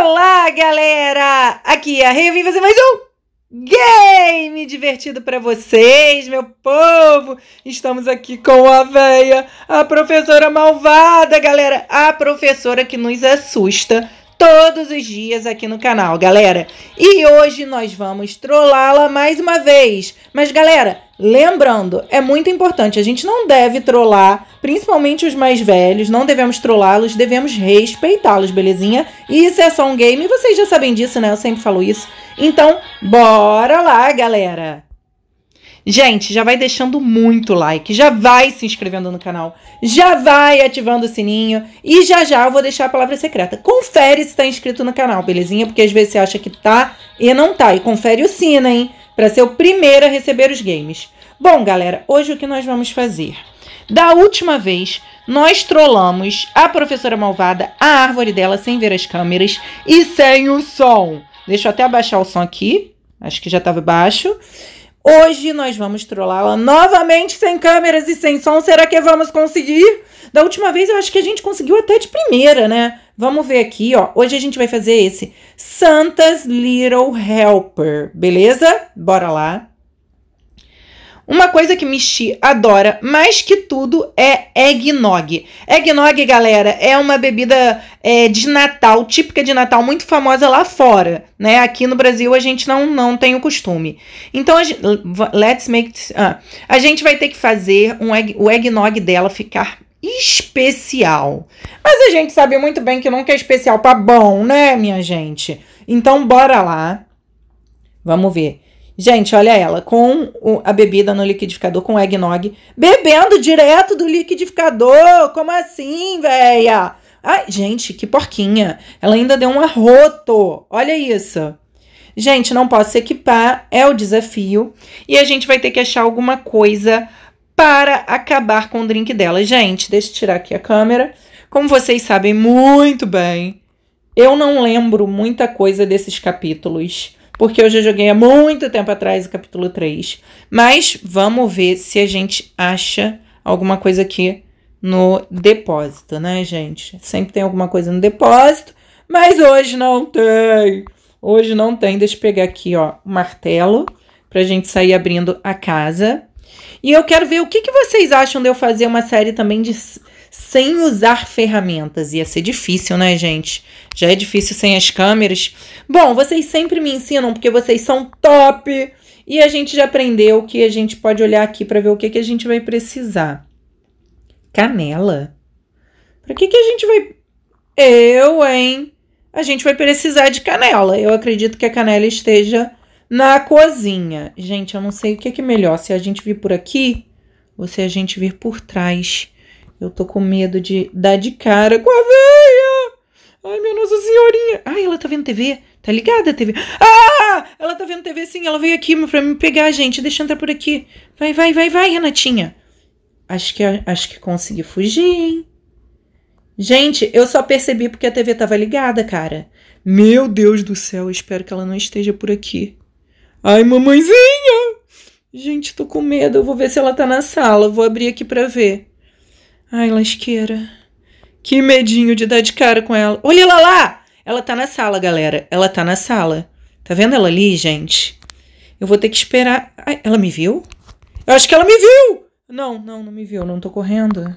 Olá, galera! Aqui é a Rê, eu vim fazer mais um game divertido para vocês, meu povo! Estamos aqui com a véia, a professora malvada, galera! A professora que nos assusta todos os dias aqui no canal, galera. E hoje nós vamos trollá-la mais uma vez. Mas, galera, lembrando, é muito importante, a gente não deve trollar, principalmente os mais velhos, não devemos trollá-los, devemos respeitá-los, belezinha? E isso é só um game, vocês já sabem disso, né? Eu sempre falo isso. Então, bora lá, galera! Gente, já vai deixando muito like, já vai se inscrevendo no canal, já vai ativando o sininho e já já eu vou deixar a palavra secreta. Confere se tá inscrito no canal, belezinha? Porque às vezes você acha que tá e não tá. E confere o sino, hein? Pra ser o primeiro a receber os games. Bom, galera, hoje o que nós vamos fazer? Da última vez, nós trollamos a professora malvada, a árvore dela, sem ver as câmeras e sem o som. Deixa eu até abaixar o som aqui. Acho que já estava baixo. Hoje nós vamos trollá-la novamente sem câmeras e sem som. Será que vamos conseguir? Da última vez eu acho que a gente conseguiu até de primeira, né? Vamos ver aqui, ó. Hoje a gente vai fazer esse Santa's Little Helper, beleza? Bora lá. Uma coisa que Michi adora mais que tudo é eggnog. Eggnog, galera, é uma bebida é, de Natal, típica de Natal, muito famosa lá fora, né? Aqui no Brasil a gente não, não tem o costume. Então, a gente, let's make. This, uh, a gente vai ter que fazer um egg, o eggnog dela ficar especial. Mas a gente sabe muito bem que nunca é especial para bom, né, minha gente? Então, bora lá. Vamos ver. Gente, olha ela, com a bebida no liquidificador, com eggnog, bebendo direto do liquidificador. Como assim, véia? Ai, gente, que porquinha. Ela ainda deu um arroto. Olha isso. Gente, não posso equipar, é o desafio. E a gente vai ter que achar alguma coisa para acabar com o drink dela. Gente, deixa eu tirar aqui a câmera. Como vocês sabem muito bem, eu não lembro muita coisa desses capítulos porque eu já joguei há muito tempo atrás o capítulo 3. Mas vamos ver se a gente acha alguma coisa aqui no depósito, né, gente? Sempre tem alguma coisa no depósito, mas hoje não tem. Hoje não tem. Deixa eu pegar aqui, ó, o martelo pra gente sair abrindo a casa. E eu quero ver o que, que vocês acham de eu fazer uma série também de sem usar ferramentas. Ia ser difícil, né, gente? Já é difícil sem as câmeras. Bom, vocês sempre me ensinam porque vocês são top. E a gente já aprendeu que a gente pode olhar aqui para ver o que, que a gente vai precisar. Canela. Para que, que a gente vai. Eu, hein? A gente vai precisar de canela. Eu acredito que a canela esteja na cozinha. Gente, eu não sei o que é, que é melhor, se a gente vir por aqui ou se a gente vir por trás. Eu tô com medo de dar de cara com a veia. Ai, minha Nossa Senhorinha. Ai, ela tá vendo TV? Tá ligada a TV? Ah! Ela tá vendo TV tá ah, tá sim. Ela veio aqui pra me pegar, gente. Deixa eu entrar por aqui. Vai, vai, vai, vai, Renatinha. Acho que, acho que consegui fugir, hein? Gente, eu só percebi porque a TV tava ligada, cara. Meu Deus do céu, eu espero que ela não esteja por aqui. Ai, mamãezinha! Gente, tô com medo. Eu vou ver se ela tá na sala. Vou abrir aqui pra ver. Ai, lasqueira. Que medinho de dar de cara com ela. Olha ela lá! Ela tá na sala, galera. Ela tá na sala. Tá vendo ela ali, gente? Eu vou ter que esperar. Ai, ela me viu? Eu acho que ela me viu! Não, não, não me viu. Não tô correndo.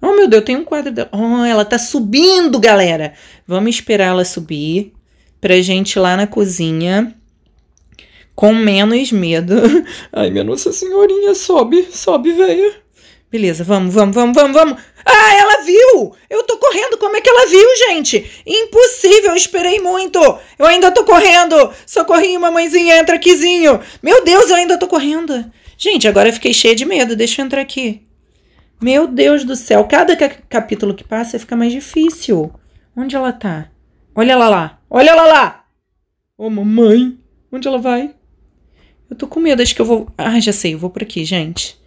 Oh, meu Deus, tem um quadro dela. Oh, ela tá subindo, galera. Vamos esperar ela subir pra gente ir lá na cozinha com menos medo. Ai, minha Nossa Senhorinha, sobe, sobe, velho. Beleza, vamos, vamos, vamos, vamos, vamos. Ah, ela viu! Eu tô correndo, como é que ela viu, gente? Impossível, eu esperei muito. Eu ainda tô correndo. Socorrinho, mamãezinha, entra aquizinho. Meu Deus, eu ainda tô correndo. Gente, agora eu fiquei cheia de medo, deixa eu entrar aqui. Meu Deus do céu, cada capítulo que passa fica mais difícil. Onde ela tá? Olha ela lá, olha ela lá! Ô, oh, mamãe, onde ela vai? Eu tô com medo, acho que eu vou... Ah, já sei, eu vou por aqui, gente.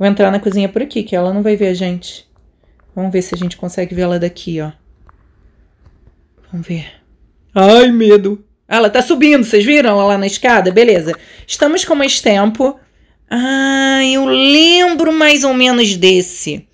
Vou entrar na cozinha por aqui, que ela não vai ver a gente. Vamos ver se a gente consegue ver ela daqui, ó. Vamos ver. Ai, medo. Ela tá subindo, vocês viram ela lá na escada? Beleza. Estamos com mais tempo. Ah, eu lembro mais ou menos desse.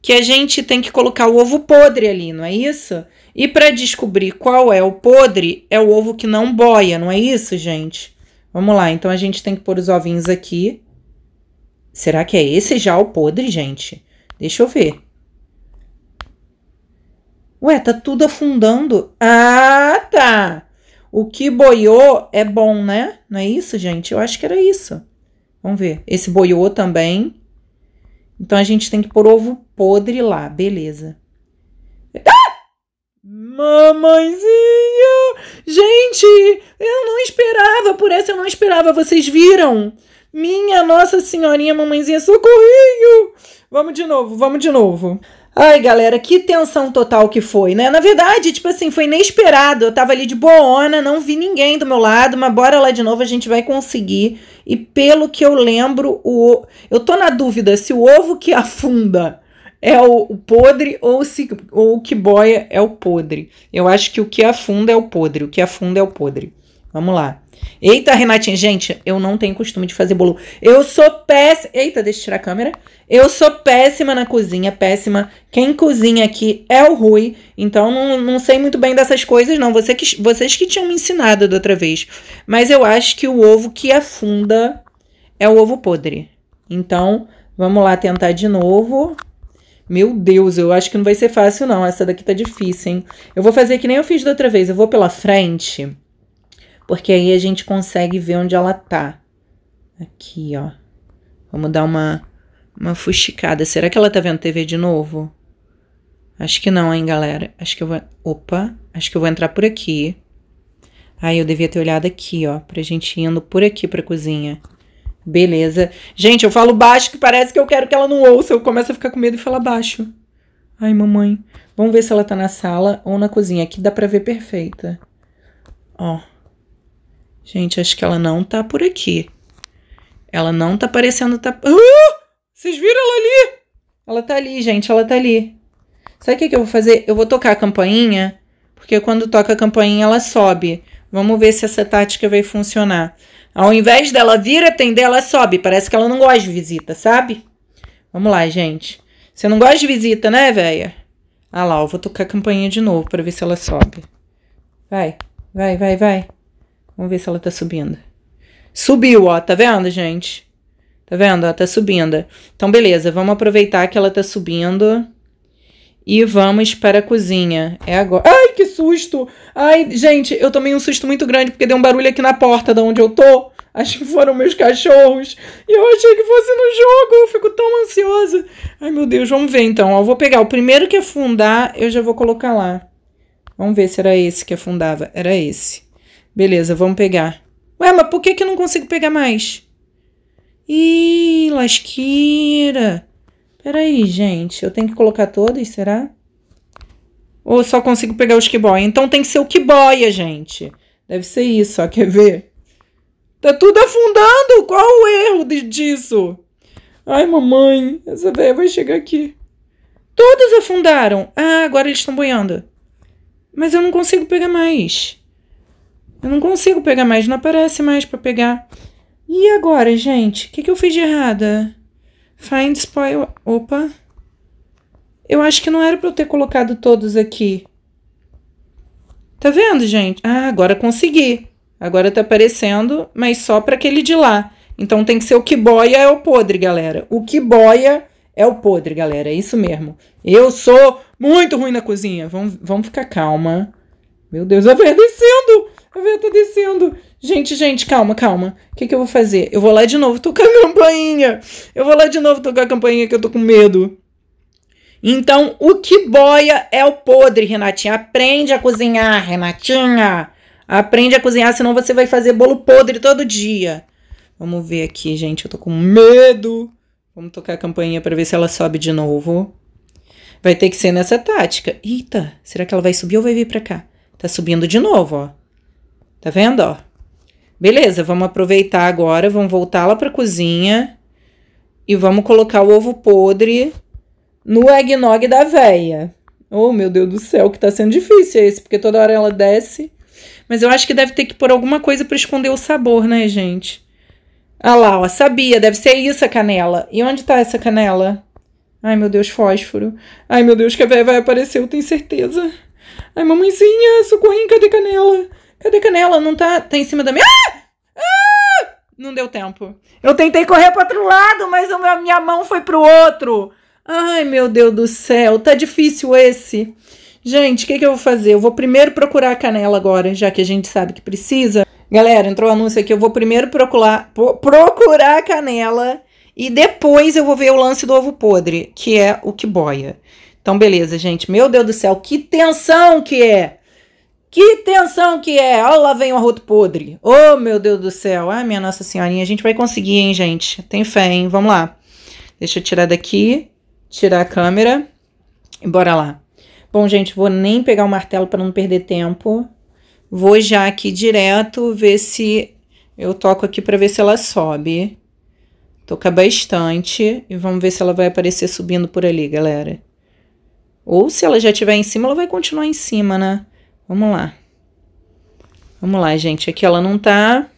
Que a gente tem que colocar o ovo podre ali, não é isso? E para descobrir qual é o podre, é o ovo que não boia, não é isso, gente? Vamos lá, então a gente tem que pôr os ovinhos aqui. Será que é esse já o podre, gente? Deixa eu ver. Ué, tá tudo afundando. Ah, tá. O que boiou é bom, né? Não é isso, gente? Eu acho que era isso. Vamos ver. Esse boiou também. Então a gente tem que pôr ovo podre lá, beleza. Ah! Mamãezinha! Gente, eu não esperava por essa, eu não esperava. Vocês viram? Minha Nossa Senhorinha, mamãezinha, socorrinho! Vamos de novo, vamos de novo. Ai, galera, que tensão total que foi, né? Na verdade, tipo assim, foi inesperado. Eu tava ali de boa, não vi ninguém do meu lado, mas bora lá de novo, a gente vai conseguir. E pelo que eu lembro, o eu tô na dúvida se o ovo que afunda é o, o podre ou se ou o que boia é o podre. Eu acho que o que afunda é o podre, o que afunda é o podre. Vamos lá. Eita, Renatinha, gente, eu não tenho costume de fazer bolo. Eu sou péssima. Eita, deixa eu tirar a câmera. Eu sou péssima na cozinha, péssima. Quem cozinha aqui é o Rui, então não, não sei muito bem dessas coisas, não. Você que, vocês que tinham me ensinado da outra vez. Mas eu acho que o ovo que afunda é o ovo podre. Então, vamos lá tentar de novo. Meu Deus, eu acho que não vai ser fácil, não. Essa daqui tá difícil, hein? Eu vou fazer que nem eu fiz da outra vez. Eu vou pela frente porque aí a gente consegue ver onde ela tá. Aqui, ó. Vamos dar uma, uma fuxicada. Será que ela tá vendo TV de novo? Acho que não, hein, galera. Acho que eu vou... Opa, acho que eu vou entrar por aqui. Aí eu devia ter olhado aqui, ó, pra gente indo por aqui pra cozinha. Beleza. Gente, eu falo baixo que parece que eu quero que ela não ouça. Eu começo a ficar com medo e falar baixo. Ai, mamãe. Vamos ver se ela tá na sala ou na cozinha. Aqui dá pra ver perfeita. Ó. Gente, acho que ela não tá por aqui. Ela não tá parecendo tá. Ah! Vocês viram ela ali? Ela tá ali, gente, ela tá ali. Sabe o que, que eu vou fazer? Eu vou tocar a campainha, porque quando toca a campainha ela sobe. Vamos ver se essa tática vai funcionar. Ao invés dela vir atender, ela sobe. Parece que ela não gosta de visita, sabe? Vamos lá, gente. Você não gosta de visita, né, velha? Ah lá, eu vou tocar a campainha de novo para ver se ela sobe. Vai, vai, vai, vai. Vamos ver se ela tá subindo. Subiu, ó, tá vendo, gente? Tá vendo? Ela tá subindo. Então, beleza, vamos aproveitar que ela tá subindo. E vamos para a cozinha. É agora. Ai, que susto! Ai, gente, eu tomei um susto muito grande porque deu um barulho aqui na porta de onde eu tô. Acho que foram meus cachorros. E eu achei que fosse no jogo. Eu fico tão ansiosa. Ai, meu Deus, vamos ver então. Eu vou pegar o primeiro que afundar, eu já vou colocar lá. Vamos ver se era esse que afundava. Era esse. Beleza, vamos pegar. Ué, mas por que, que eu não consigo pegar mais? Ih, lasqueira. Peraí, gente. Eu tenho que colocar todas, será? Ou só consigo pegar os kiboy? Então tem que ser o kiboia, gente. Deve ser isso, ó. Quer ver? Tá tudo afundando. Qual o erro de, disso? Ai, mamãe. Essa velha vai chegar aqui. Todos afundaram. Ah, agora eles estão boiando. Mas eu não consigo pegar mais. Eu não consigo pegar mais, não aparece mais para pegar. E agora, gente? O que, que eu fiz de errada? Find spoil... Opa. Eu acho que não era para eu ter colocado todos aqui. Tá vendo, gente? Ah, agora consegui. Agora tá aparecendo, mas só para aquele de lá. Então tem que ser o que boia é o podre, galera. O que boia é o podre, galera. É isso mesmo. Eu sou muito ruim na cozinha. Vamos, vamos ficar calma. Meu Deus, vai descendo. A veia tá descendo. Gente, gente, calma, calma. O que, que eu vou fazer? Eu vou lá de novo tocar a campainha. Eu vou lá de novo tocar a campainha que eu tô com medo. Então, o que boia é o podre, Renatinha. Aprende a cozinhar, Renatinha. Aprende a cozinhar, senão você vai fazer bolo podre todo dia. Vamos ver aqui, gente. Eu tô com medo. Vamos tocar a campainha para ver se ela sobe de novo. Vai ter que ser nessa tática. Eita, será que ela vai subir ou vai vir para cá? Tá subindo de novo, ó. Tá vendo, ó? Beleza, vamos aproveitar agora, vamos voltar lá pra cozinha e vamos colocar o ovo podre no eggnog da véia. Oh, meu Deus do céu, que tá sendo difícil esse, porque toda hora ela desce. Mas eu acho que deve ter que pôr alguma coisa para esconder o sabor, né, gente? Ah lá, ó, sabia, deve ser isso a canela. E onde tá essa canela? Ai, meu Deus, fósforo. Ai, meu Deus, que a véia vai aparecer, eu tenho certeza. Ai, mamãezinha, socorrinho, cadê canela? Cadê a canela? Não tá. Tá em cima da minha. Ah! Ah! Não deu tempo. Eu tentei correr para outro lado, mas a minha mão foi pro outro. Ai, meu Deus do céu, tá difícil esse. Gente, o que, que eu vou fazer? Eu vou primeiro procurar a canela agora, já que a gente sabe que precisa. Galera, entrou o um anúncio aqui. Eu vou primeiro procurar, procurar a canela e depois eu vou ver o lance do ovo podre, que é o que boia. Então, beleza, gente. Meu Deus do céu, que tensão que é! Que tensão que é! Olha lá vem o um arroto podre. Oh, meu Deus do céu. Ai, minha Nossa Senhorinha. A gente vai conseguir, hein, gente? Tem fé, hein? Vamos lá. Deixa eu tirar daqui. Tirar a câmera. E bora lá. Bom, gente, vou nem pegar o martelo para não perder tempo. Vou já aqui direto ver se... Eu toco aqui para ver se ela sobe. Toca bastante. E vamos ver se ela vai aparecer subindo por ali, galera. Ou se ela já estiver em cima, ela vai continuar em cima, né? Vamos lá. Vamos lá, gente. Aqui ela não tá.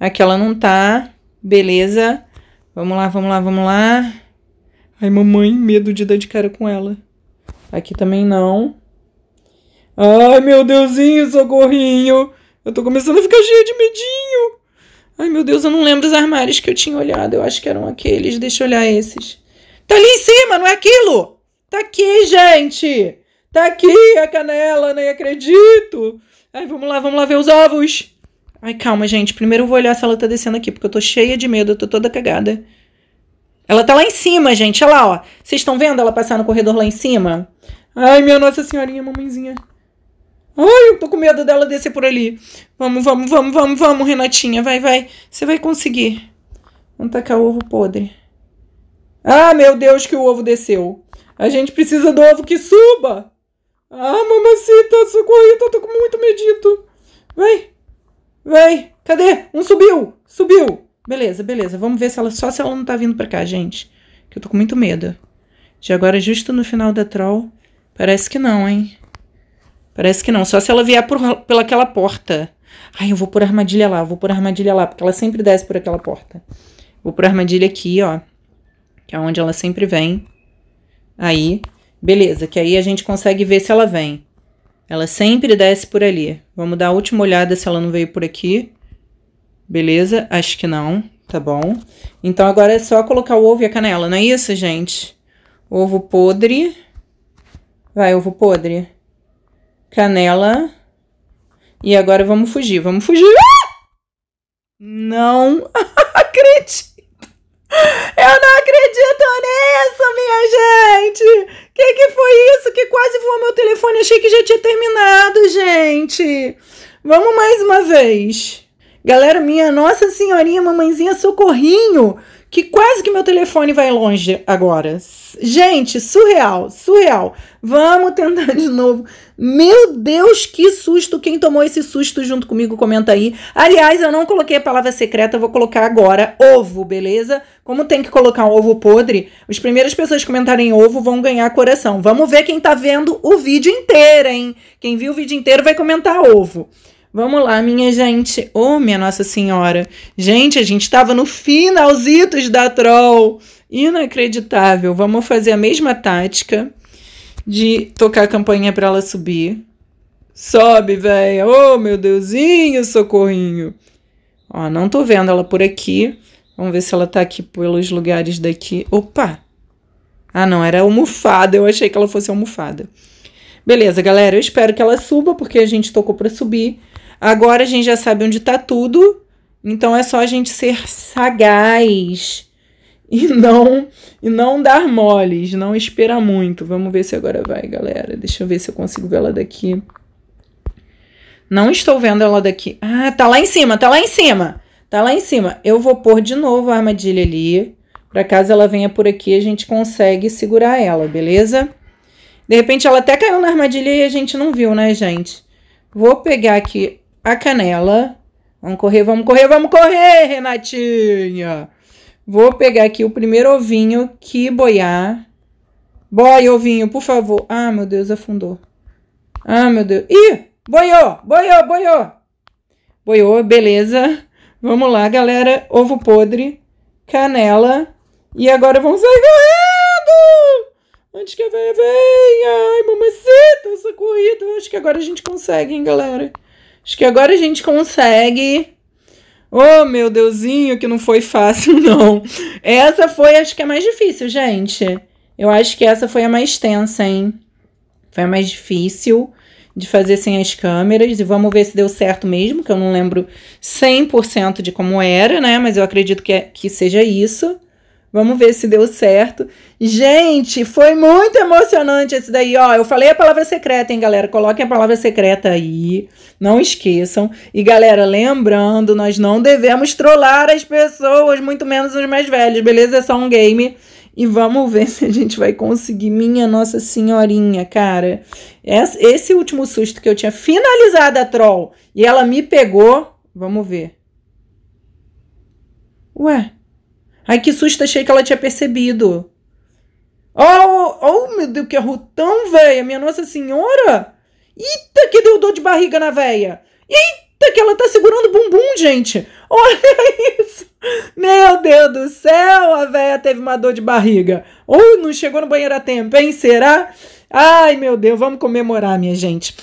Aqui ela não tá. Beleza. Vamos lá, vamos lá, vamos lá. Ai, mamãe, medo de dar de cara com ela. Aqui também não. Ai, meu Deusinho, socorrinho. Eu tô começando a ficar cheia de medinho. Ai, meu Deus, eu não lembro os armários que eu tinha olhado. Eu acho que eram aqueles. Deixa eu olhar esses. Tá ali em cima, não é aquilo? Tá aqui, gente. Tá aqui a canela, nem acredito. Ai, vamos lá, vamos lá ver os ovos. Ai, calma, gente. Primeiro eu vou olhar se ela tá descendo aqui, porque eu tô cheia de medo, eu tô toda cagada. Ela tá lá em cima, gente. Olha lá, ó. Vocês estão vendo ela passar no corredor lá em cima? Ai, minha Nossa Senhorinha, mamãezinha. Ai, eu tô com medo dela descer por ali. Vamos, vamos, vamos, vamos, vamos, Renatinha. Vai, vai. Você vai conseguir. Vamos tacar o ovo podre. Ah, meu Deus, que o ovo desceu. A gente precisa do ovo que suba. Ah, mamacita, socorro, eu tô com muito medito. Vem, vem, cadê? Um subiu, subiu. Beleza, beleza, vamos ver se ela, só se ela não tá vindo pra cá, gente. Que eu tô com muito medo. De agora, justo no final da troll, parece que não, hein? Parece que não, só se ela vier por, pela aquela porta. Ai, eu vou por armadilha lá, vou por armadilha lá, porque ela sempre desce por aquela porta. Vou por armadilha aqui, ó, que é onde ela sempre vem. Aí, Beleza, que aí a gente consegue ver se ela vem. Ela sempre desce por ali. Vamos dar a última olhada se ela não veio por aqui. Beleza, acho que não, tá bom. Então agora é só colocar o ovo e a canela, não é isso, gente? Ovo podre. Vai, ovo podre. Canela. E agora vamos fugir, vamos fugir. Ah! Não acredito. Eu não acredito nisso, minha gente! Que que foi isso? Que quase voou meu telefone. Achei que já tinha terminado, gente. Vamos mais uma vez. Galera, minha Nossa Senhorinha, mamãezinha, socorrinho que quase que meu telefone vai longe agora. Gente, surreal, surreal. Vamos tentar de novo. Meu Deus, que susto! Quem tomou esse susto junto comigo, comenta aí. Aliás, eu não coloquei a palavra secreta, vou colocar agora ovo, beleza? Como tem que colocar um ovo podre, as primeiras pessoas que comentarem ovo vão ganhar coração. Vamos ver quem tá vendo o vídeo inteiro, hein? Quem viu o vídeo inteiro vai comentar ovo. Vamos lá, minha gente. Ô, oh, minha Nossa Senhora. Gente, a gente estava no finalzitos da Troll. Inacreditável. Vamos fazer a mesma tática de tocar a campainha para ela subir. Sobe, velha. Ô, oh, meu Deusinho, socorrinho. Ó, não tô vendo ela por aqui. Vamos ver se ela tá aqui pelos lugares daqui. Opa! Ah, não, era almofada. Eu achei que ela fosse almofada. Beleza, galera, eu espero que ela suba, porque a gente tocou para subir. Agora a gente já sabe onde está tudo, então é só a gente ser sagaz e não e não dar moles, não esperar muito. Vamos ver se agora vai, galera. Deixa eu ver se eu consigo ver ela daqui. Não estou vendo ela daqui. Ah, tá lá em cima, tá lá em cima. Tá lá em cima. Eu vou pôr de novo a armadilha ali. Para caso ela venha por aqui, a gente consegue segurar ela, beleza? De repente ela até caiu na armadilha e a gente não viu, né, gente? Vou pegar aqui a canela. Vamos correr, vamos correr, vamos correr, Renatinha! Vou pegar aqui o primeiro ovinho que boiar. Boi, ovinho, por favor. Ah, meu Deus, afundou. Ah, meu Deus. Ih, boiou, boiou, boiou. Boiou, beleza. Vamos lá, galera. Ovo podre, canela. E agora vamos sair correndo! Antes que a veia venha. Ai, mamacita, essa corrida. Acho que agora a gente consegue, hein, galera. Acho que agora a gente consegue. Oh, meu Deusinho, que não foi fácil, não. Essa foi, acho que é a mais difícil, gente. Eu acho que essa foi a mais tensa, hein? Foi a mais difícil de fazer sem as câmeras. E vamos ver se deu certo mesmo, que eu não lembro 100% de como era, né? Mas eu acredito que, é, que seja isso. Vamos ver se deu certo. Gente, foi muito emocionante esse daí, ó. Eu falei a palavra secreta, hein, galera? Coloquem a palavra secreta aí. Não esqueçam. E, galera, lembrando, nós não devemos trollar as pessoas, muito menos os mais velhos, beleza? É só um game. E vamos ver se a gente vai conseguir. Minha Nossa Senhorinha, cara. Esse último susto que eu tinha finalizado a troll e ela me pegou. Vamos ver. Ué. Ai, que susto, achei que ela tinha percebido. Oh, oh meu Deus, que rotão velha. Minha Nossa Senhora. Eita, que deu dor de barriga na véia. Eita, que ela tá segurando o bumbum, gente. Olha isso. Meu Deus do céu, a véia teve uma dor de barriga. Ou oh, não chegou no banheiro a tempo, hein? Será? Ai, meu Deus, vamos comemorar, minha gente.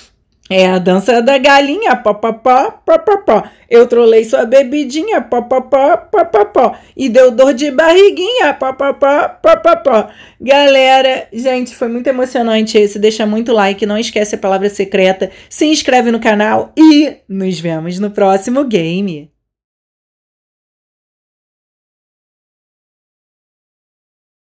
É a dança da galinha, pó, pó, pó, pó, pó, pó. Eu trolei sua bebidinha, pó, pó, pó, pó, pó, pó. E deu dor de barriguinha, pó, pó, pó, pó, pó, pó. Galera, gente, foi muito emocionante esse. Deixa muito like, não esquece a palavra secreta. Se inscreve no canal e nos vemos no próximo game.